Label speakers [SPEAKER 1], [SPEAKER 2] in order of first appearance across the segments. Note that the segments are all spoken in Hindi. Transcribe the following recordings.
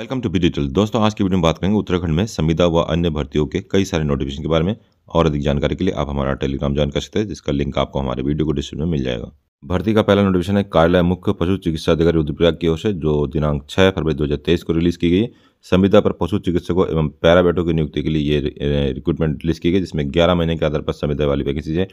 [SPEAKER 1] वेलकम टू बी डिटेल दोस्तों आज की वीडियो में बात करेंगे उत्तराखंड में संविदा व अन्य भर्तियों के कई सारे नोटिफिकेशन के बारे में और अधिक जानकारी के लिए आप हमारा टेलीग्राम ज्वाइन कर सकते हैं जिसका लिंक आपको हमारे वीडियो को डिस्क्रिप्शन में मिल जाएगा भर्ती का पहला नोटिफिकेशन है कार्यालय मुख्य पशु चिकित्सा अधिकारी रुद्रप्रयाग की ओर से जो दिनांक छः फरवरी दो को रिलीज की गई संविदा पर पशु चिकित्सकों एवं पैराबेटों की नियुक्ति के लिए ये रिक्रूटमेंट रिलीज की गई जिसमें ग्यारह महीने के आधार पर संविदा वाली वैकेंसी है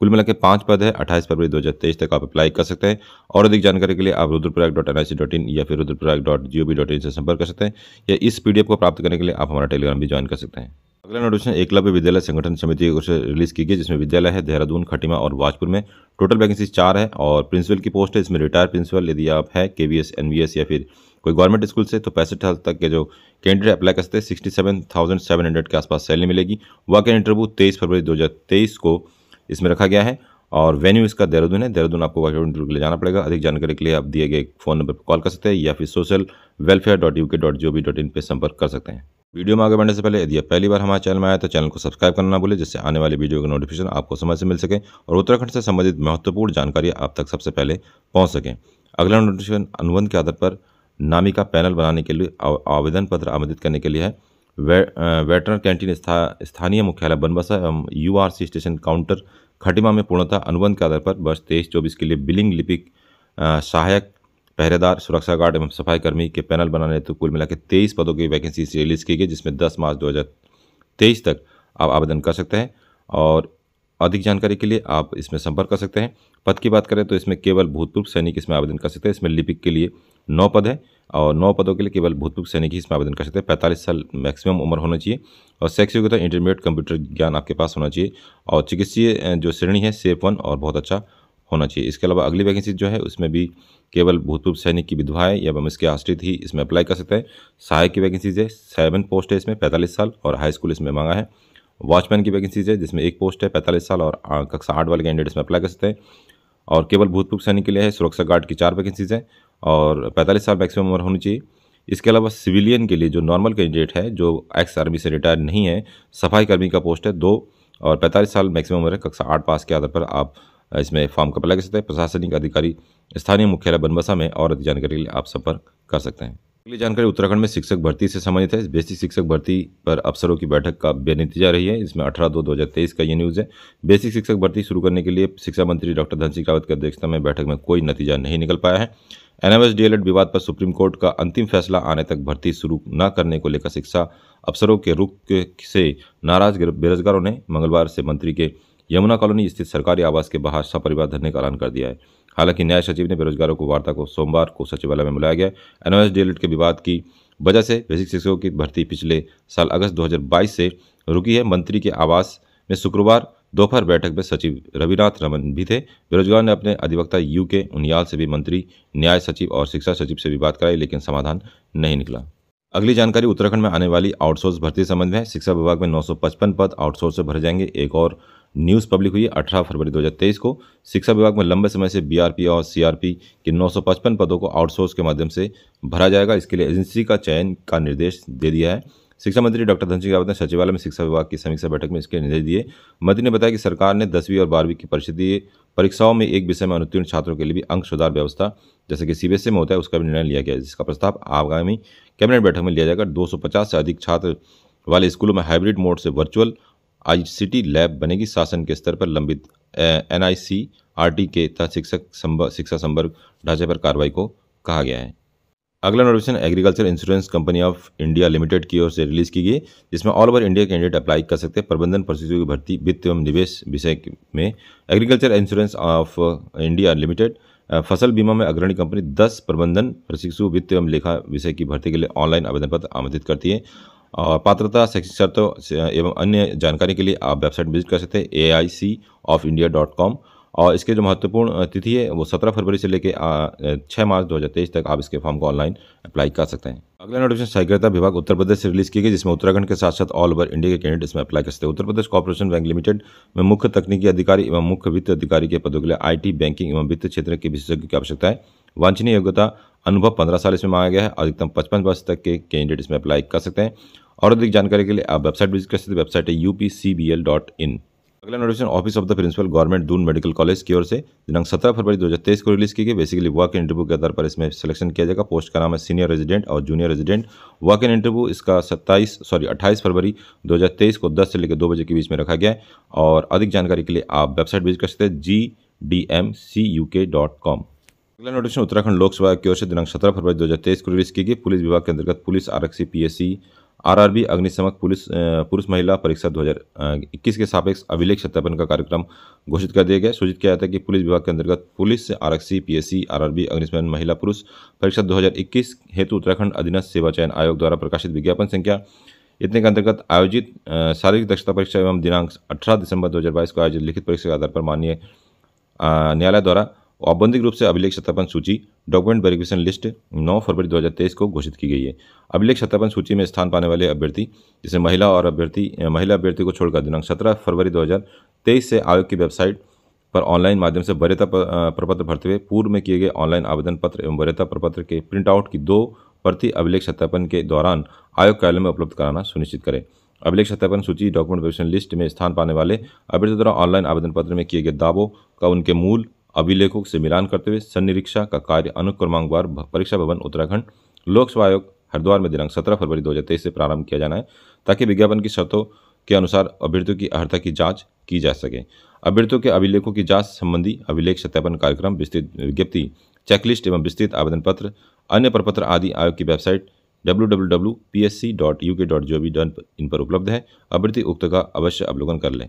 [SPEAKER 1] कुल मिला के पांच पद है अट्ठाईस फरवरी तेईस तक आप अप्लाई कर सकते हैं और अधिक जानकारी के लिए आप Rudraprayag dot N I C dot in या फिर Rudraprayag dot G O V dot in से संपर्क कर सकते हैं या इस पीडीएफ को प्राप्त करने के लिए आप हमारा टेलीग्राम भी ज्वाइन कर सकते हैं अगला नोटिफिकेशन एकलव्य विद्यालय संगठन समिति की ओर से रिलीज की गई जिसमें विद्यालय है देहरादून खटीमा और वाजपुर में टोटल वैकेंसी चार है और प्रिंसिपल की पोस्ट है इसमें रिटायर प्रिंसिपल यदि आप है K V S N V S या फिर कोई गवर्नमेंट स्कूल से तो पैंसठ साल तक के जो कैंडिडेट अप्लाई करते हैं sixty seven thousand seven hundred के आसपास सैलरी मिलेगी वाकई इंटरव्यू तेईस फरवरी दो हज़ार तेईस को इसमें रखा गया है और वेन्यू इसका देहरादून है देहरादून आपको वाइट इंटरव्यू के लिए जाना पड़ेगा अधिक जानकारी के लिए आप दिए गए फोन नंबर पर कॉल कर सकते हैं या फिर social welfare dot U K dot G O V dot in पर संपर्क कर सकते हैं वीडियो में आगे बढ़ने से पहले यदि आप पहली बार हमारे चैनल में आए तो चैनल को सब्सक्राइब करना ना भूलें जिससे आने वाली वीडियो का नोटिफिकेशन आपको समय से मिल सके और उत्तराखंड से संबंधित महत्वपूर्ण जानकारी आप तक सबसे पहले पहुँच सकें अगला नोटिफिकेशन अनुबंध के आधार पर नामिका पैनल बनाने के लिए आवेदन पत्र आमंत्रित करने के लिए है वे, वेटरन कैंटीन स्था, स्थानीय मुख्यालय बनबसा एवं यू स्टेशन काउंटर खटिमा में पूर्णतः अनुबंध के आधार पर वर्ष तेईस चौबीस के लिए बिलिंग लिपिक सहायक पहरेदार सुरक्षा गार्ड एवं सफाईकर्मी के पैनल बनाने हेतु कुल मिलाकर तेईस पदों की वैकेंसी रिलीज़ की गई जिसमें दस मार्च दो हज़ार तेईस तक आप आवेदन कर सकते हैं और अधिक जानकारी के लिए आप इसमें संपर्क कर सकते हैं पद की बात करें तो इसमें केवल भूतपूर्व सैनिक इसमें आवेदन कर सकते हैं इसमें लिपिक के लिए नौ पद हैं और नौ पदों के लिए केवल भूतपूर्व सैनिक ही इसमें आवेदन कर सकते हैं पैंतालीस साल मैक्सिमम उम्र होना चाहिए और सेक्स योग्यता इंटरमीडिएट कंप्यूटर ज्ञान आपके पास होना चाहिए और चिकित्सीय जो श्रेणी है सेफ वन और बहुत अच्छा होना चाहिए इसके अलावा अगली वैकेंसी जो है उसमें भी केवल भूतपूर्व सैनिक की विधवाएं या एवं इसके आश्रित ही इसमें अप्लाई कर सकते हैं सहायक की वैकेंसीज है सेवन पोस्ट है इसमें पैंतालीस साल और हाई स्कूल इसमें मांगा है वॉचमैन की वैकेंसीज है जिसमें एक पोस्ट है पैंतालीस साल और कक्षा आठ वाले कैंडिडेट इसमें अप्लाई कर सकते हैं और केवल भूतपूर्व सैनिक के लिए है सुरक्षा गार्ड की चार वैकेंसीज हैं और पैंतालीस साल मैक्सिमम उम्र होनी चाहिए इसके अलावा सिविलियन के लिए जो नॉर्मल कैंडिडेट है जो एक्स आर्मी से रिटायर नहीं है सफाई कर्मी का पोस्ट है दो और पैंतालीस साल मैक्सिमम उम्र है कक्षा आठ पास के आधार पर आप इसमें फॉर्म का अप्लाई सकते हैं प्रशासनिक अधिकारी स्थानीय मुख्यालय बनबसा में और अधिक जानकारी के लिए आप संपर्क कर सकते हैं अगली जानकारी उत्तराखंड में शिक्षक भर्ती से संबंधित है बेसिक शिक्षक भर्ती पर अफसरों की बैठक का बेनतीजा रही है इसमें 18 दो 2023 का ये न्यूज़ है बेसिक शिक्षक भर्ती शुरू करने के लिए शिक्षा मंत्री डॉक्टर धन सिंह रावत की अध्यक्षता में बैठक में कोई नतीजा नहीं निकल पाया है एनएमएस डीएलएड विवाद पर सुप्रीम कोर्ट का अंतिम फैसला आने तक भर्ती शुरू न करने को लेकर शिक्षा अफसरों के रुख से नाराज बेरोजगारों ने मंगलवार से मंत्री के यमुना कॉलोनी स्थित सरकारी आवास के बाहर सपरिवार धरने का ऐलान कर दिया है हालांकि न्याय सचिव ने बेरोजगारों को वार्ता को सोमवार को सचिवालय में बुलाया गया एनओएस डीएलएड के विवाद की वजह से बेसिक शिक्षकों की भर्ती पिछले साल अगस्त 2022 से रुकी है मंत्री के आवास में शुक्रवार दोपहर बैठक में सचिव रविनाथ रमन भी थे बेरोजगार ने अपने अधिवक्ता यू के उनियाल से भी मंत्री न्याय सचिव और शिक्षा सचिव से भी बात कराई लेकिन समाधान नहीं निकला अगली जानकारी उत्तराखंड में आने वाली आउटसोर्स भर्ती संबंध में शिक्षा विभाग में 955 पद आउटसोर्स से भरे जाएंगे एक और न्यूज़ पब्लिक हुई 18 फरवरी 2023 को शिक्षा विभाग में लंबे समय से बीआरपी और सीआरपी के 955 पदों को आउटसोर्स के माध्यम से भरा जाएगा इसके लिए एजेंसी का चयन का निर्देश दे दिया है शिक्षा मंत्री डॉक्टर धन सिंह रावत ने सचिवालय में शिक्षा विभाग की समीक्षा बैठक में इसके निर्देश दिए मंत्री ने बताया कि सरकार ने दसवीं और बारहवीं की परिषद परीक्षाओं में एक विषय में अनुत्तीर्ण छात्रों के लिए भी अंक सुधार व्यवस्था जैसे कि सीबीएसई में होता है उसका भी निर्णय लिया गया जिसका प्रस्ताव आगामी कैबिनेट बैठक में लिया जाएगा दो से अधिक छात्र वाले स्कूलों में हाइब्रिड मोड से वर्चुअल आई लैब बनेगी शासन के स्तर पर लंबित एनआईसीआरटी के तहत शिक्षक शिक्षा संवर्ग ढांचे पर कार्रवाई को कहा गया है अगला notification agriculture insurance company of India limited की ओर से रिलीज़ की गई जिसमें all over India candidate apply कर सकते हैं प्रबंधन परिस्थितियों की भर्ती वित्त एवं निवेश विषय में agriculture insurance of India limited फसल बीमा में अग्रणी कंपनी दस प्रबंधन प्रशिक्षु वित्त एवं लेखा विषय की भर्ती के लिए ऑनलाइन आवेदन पत्र आमंत्रित करती है और पात्रता शैक्षिक शर्तों एवं अन्य जानकारी के लिए आप वेबसाइट विजिट कर सकते हैं A I C of India dot com और इसके जो महत्वपूर्ण तिथि है वो सत्रह फरवरी से लेकर छः मार्च दो हज़ार तेईस तक आप इसके फॉर्म को ऑनलाइन अप्लाई कर सकते हैं अगला नोटिफिकेशन साक्षरता विभाग उत्तर प्रदेश से रिलीज की गई जिसमें उत्तराखंड के साथ साथ ऑल ओवर इंडिया के कैंडिडेट इसमें अप्लाई कर सकते हैं Uttar Pradesh corporation bank limited में मुख्य तकनीकी अधिकारी एवं मुख्य वित्त अधिकारी के पदों के लिए आई बैंकिंग एवं वित्त क्षेत्र के विशेषज्ञ की आवश्यकता है वांछनीय योग्यता अनुभव पंद्रह साल इसमें मांगा गया है अधिकतम पचपन वर्ष तक के कैंडिडेट इसमें अप्लाई कर सकते हैं और अधिक जानकारी के लिए आप वेबसाइट विजिट कर सकते हैं वेबसाइट है यू अगला notification office of the principal government Doon medical college की ओर से दिनांक सत्रह फरवरी 2023 को रिलीज की गई बेसिकली वर्क इंटरव्यू के आधार पर इसमें सिलेक्शन किया जाएगा पोस्ट का नाम है सीनियर रेजिडेंट और junior resident walk in interview इसका 27 सॉरी 28 फरवरी 2023 को 10 से लेकर 2 बजे के बीच में रखा गया है और अधिक जानकारी के लिए आप वेबसाइट विजिट कर सकते हैं G D M C U K dot com अगला नोटिफिकेशन उत्तराखंड लोक सेवा की ओर से दिनांक सत्रह फरवरी दो को रिलीज की गई पुलिस विभाग के अंतर्गत पुलिस आरक्षी पीएससी आरआरबी अग्निशमक पुलिस पुरुष महिला परीक्षा 2021 के सापेक्ष अभिलेख सत्यापन का कार्यक्रम घोषित कर दिया गया सूचित किया जाता है कि पुलिस विभाग के अंतर्गत पुलिस आरक्षी पीएससी आरआरबी अग्निशमन महिला पुरुष परीक्षा 2021 हेतु उत्तराखंड अधीनस्थ सेवा चयन आयोग द्वारा प्रकाशित विज्ञापन संख्या इतने के अंतर्गत आयोजित शारीरिक दक्षता परीक्षा एवं दिनांक अठारह दिसंबर दो को आयोजित लिखित परीक्षा के आधार पर माननीय न्यायालय द्वारा औपबंधिक रूप से अभिलेख सत्यापन सूची डॉक्यूमेंट वेरिफिकेशन लिस्ट 9 फरवरी 2023 को घोषित की गई है अभिलेख सत्यापन सूची में स्थान पाने वाले अभ्यर्थी जिसे महिला और अभ्यर्थी महिला अभ्यर्थी को छोड़कर दिनांक 17 फरवरी 2023 से आयोग की वेबसाइट पर ऑनलाइन माध्यम से वरीयता प्रपत्र भरते हुए पूर्व में किए गए ऑनलाइन आवेदन पत्र एवं वरीयता प्रपत्र के प्रिंटआउट की दो प्रति अभिलेख सत्यापन के दौरान आयोग कार्यालय में उपलब्ध कराना सुनिश्चित करें अभिलेख सत्यापन सूची डॉक्यूमेंट वेरिफिकेशन लिस्ट में स्थान पाने वाले अभ्यर्थियों द्वारा ऑनलाइन आवेदन पत्र में किए गए दावों का उनके मूल अभिलेखों से मिलान करते हुए सन्निरीक्षा का कार्य अनुक्रमांकवार परीक्षा भवन उत्तराखंड लोक सेवा आयोग हरिद्वार में दिनांक सत्रह फरवरी 2023 से प्रारंभ किया जाना है ताकि विज्ञापन की शर्तों के अनुसार अभ्यर्थियों की अर्हता की जांच की जा सके अभ्यर्थियों के अभिलेखों की जांच संबंधी अभिलेख सत्यापन कार्यक्रम विस्तृत विज्ञप्ति चेकलिस्ट एवं विस्तृत आवेदन पत्र अन्य प्रपत्र आदि आयोग की वेबसाइट डब्ल्यू इन पर उपलब्ध है अभ्यर्थी उक्त का अवश्य अवलोकन कर लें